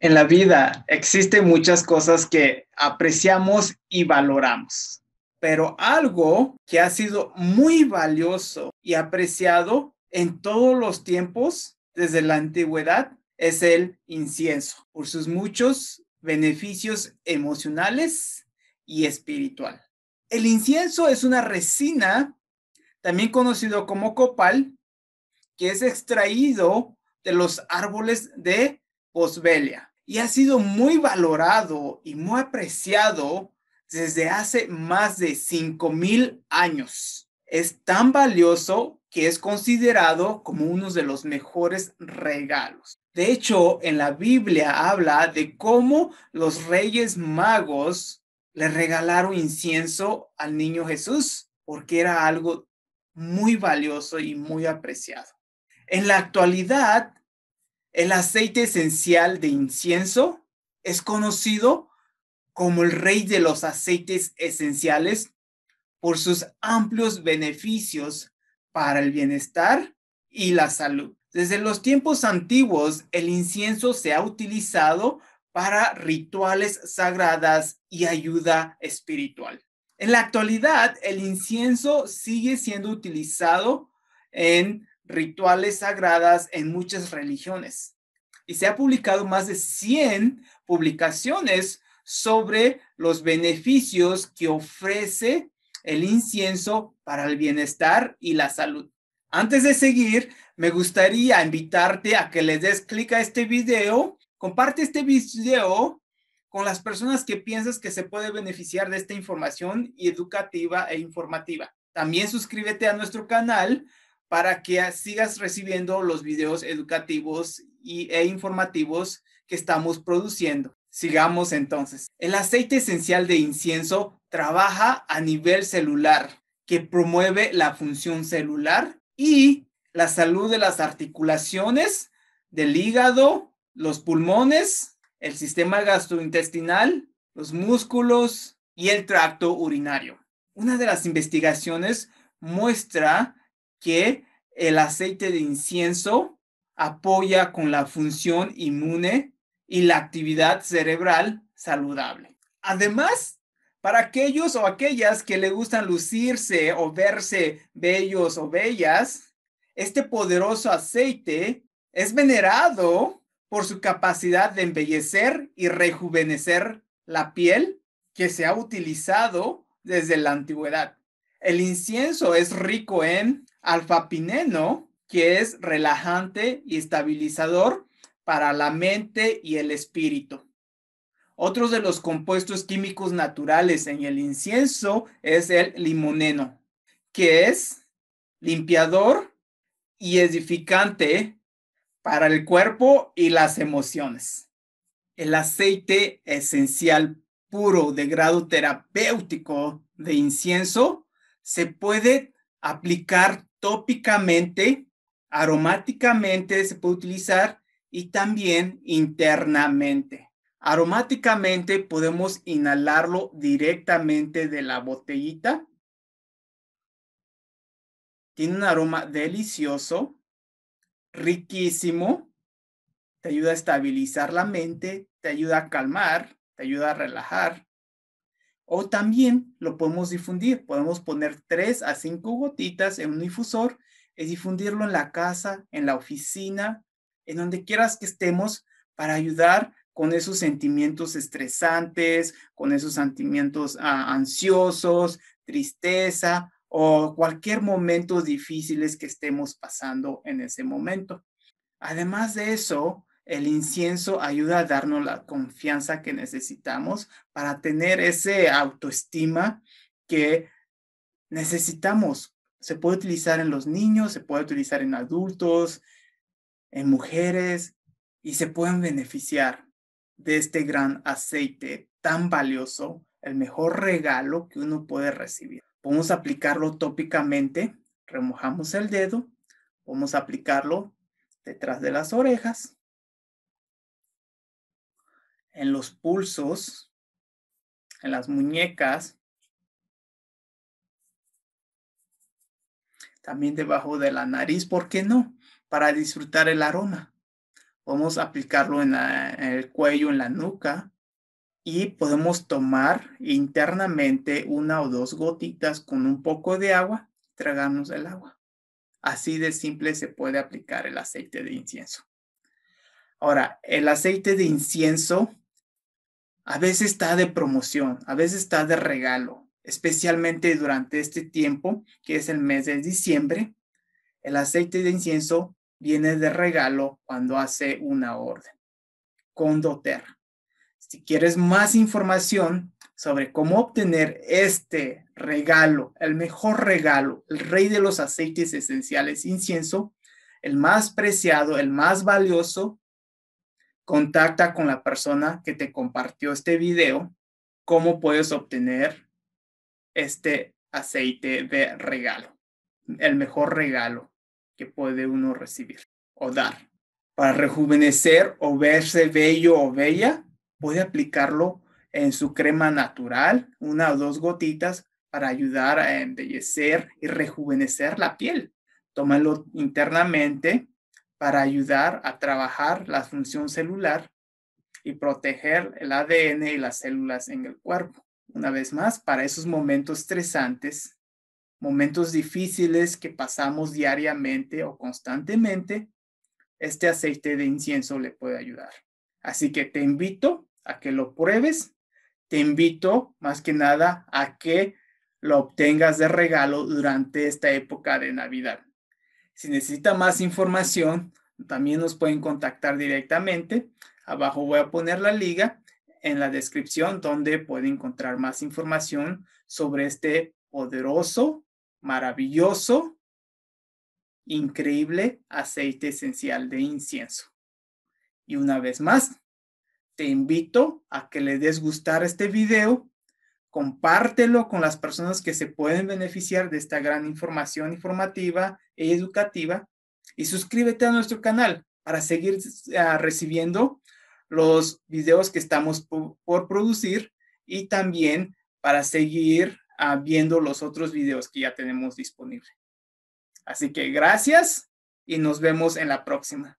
en la vida existen muchas cosas que apreciamos y valoramos, pero algo que ha sido muy valioso y apreciado en todos los tiempos desde la antigüedad es el incienso, por sus muchos beneficios emocionales y espiritual. El incienso es una resina, también conocido como copal, que es extraído de los árboles de y ha sido muy valorado y muy apreciado desde hace más de 5.000 años. Es tan valioso que es considerado como uno de los mejores regalos. De hecho, en la Biblia habla de cómo los reyes magos le regalaron incienso al niño Jesús, porque era algo muy valioso y muy apreciado. En la actualidad, el aceite esencial de incienso es conocido como el rey de los aceites esenciales por sus amplios beneficios para el bienestar y la salud. Desde los tiempos antiguos, el incienso se ha utilizado para rituales sagradas y ayuda espiritual. En la actualidad, el incienso sigue siendo utilizado en rituales sagradas en muchas religiones. Y se ha publicado más de 100 publicaciones sobre los beneficios que ofrece el incienso para el bienestar y la salud. Antes de seguir, me gustaría invitarte a que le des clic a este video, comparte este video con las personas que piensas que se puede beneficiar de esta información educativa e informativa. También suscríbete a nuestro canal para que sigas recibiendo los videos educativos y, e informativos que estamos produciendo. Sigamos entonces. El aceite esencial de incienso trabaja a nivel celular, que promueve la función celular y la salud de las articulaciones, del hígado, los pulmones, el sistema gastrointestinal, los músculos y el tracto urinario. Una de las investigaciones muestra que el aceite de incienso apoya con la función inmune y la actividad cerebral saludable. Además, para aquellos o aquellas que le gustan lucirse o verse bellos o bellas, este poderoso aceite es venerado por su capacidad de embellecer y rejuvenecer la piel que se ha utilizado desde la antigüedad. El incienso es rico en alfapineno, que es relajante y estabilizador para la mente y el espíritu. Otro de los compuestos químicos naturales en el incienso es el limoneno, que es limpiador y edificante para el cuerpo y las emociones. El aceite esencial puro de grado terapéutico de incienso se puede aplicar tópicamente, aromáticamente se puede utilizar y también internamente. Aromáticamente podemos inhalarlo directamente de la botellita. Tiene un aroma delicioso, riquísimo. Te ayuda a estabilizar la mente, te ayuda a calmar, te ayuda a relajar. O también lo podemos difundir. Podemos poner tres a cinco gotitas en un difusor y difundirlo en la casa, en la oficina, en donde quieras que estemos para ayudar con esos sentimientos estresantes, con esos sentimientos ah, ansiosos, tristeza o cualquier momento difícil que estemos pasando en ese momento. Además de eso, el incienso ayuda a darnos la confianza que necesitamos para tener ese autoestima que necesitamos. Se puede utilizar en los niños, se puede utilizar en adultos, en mujeres y se pueden beneficiar de este gran aceite tan valioso, el mejor regalo que uno puede recibir. Podemos aplicarlo tópicamente, remojamos el dedo, vamos a aplicarlo detrás de las orejas, en los pulsos, en las muñecas, también debajo de la nariz, ¿por qué no? Para disfrutar el aroma. Podemos aplicarlo en, el cuello, en la nuca, y podemos tomar internamente una o dos gotitas con un poco de agua y tragarnos el agua. Así de simple se puede aplicar el aceite de incienso. Ahora, el aceite de incienso a veces está de promoción, a veces está de regalo, especialmente durante este tiempo, que es el mes de diciembre. El aceite de incienso viene de regalo cuando hace una orden. Condoterra. Si quieres más información sobre cómo obtener este regalo, el mejor regalo, el rey de los aceites esenciales, incienso, el más preciado, el más valioso, contacta con la persona que te compartió este video, cómo puedes obtener este aceite de regalo, el mejor regalo que puede uno recibir o dar. Para rejuvenecer o verse bello o bella, puede aplicarlo en su crema natural, una o dos gotitas para ayudar a embellecer y rejuvenecer la piel. Tómalo internamente para ayudar a trabajar la función celular y proteger el ADN y las células en el cuerpo. Una vez más, para esos momentos estresantes, momentos difíciles que pasamos diariamente o constantemente, este aceite de incienso le puede ayudar. Así que te invito a que lo pruebes, te invito más que nada a que lo obtengas de regalo durante esta época de Navidad. Si necesita más información, también nos pueden contactar directamente. Abajo voy a poner la liga en la descripción donde puede encontrar más información sobre este poderoso, maravilloso, increíble aceite esencial de incienso. Y una vez más, te invito a que le des gustar este video compártelo con las personas que se pueden beneficiar de esta gran información informativa e educativa y suscríbete a nuestro canal para seguir eh, recibiendo los videos que estamos por, producir y también para seguir ah, viendo los otros videos que ya tenemos disponibles. Así que gracias y nos vemos en la próxima.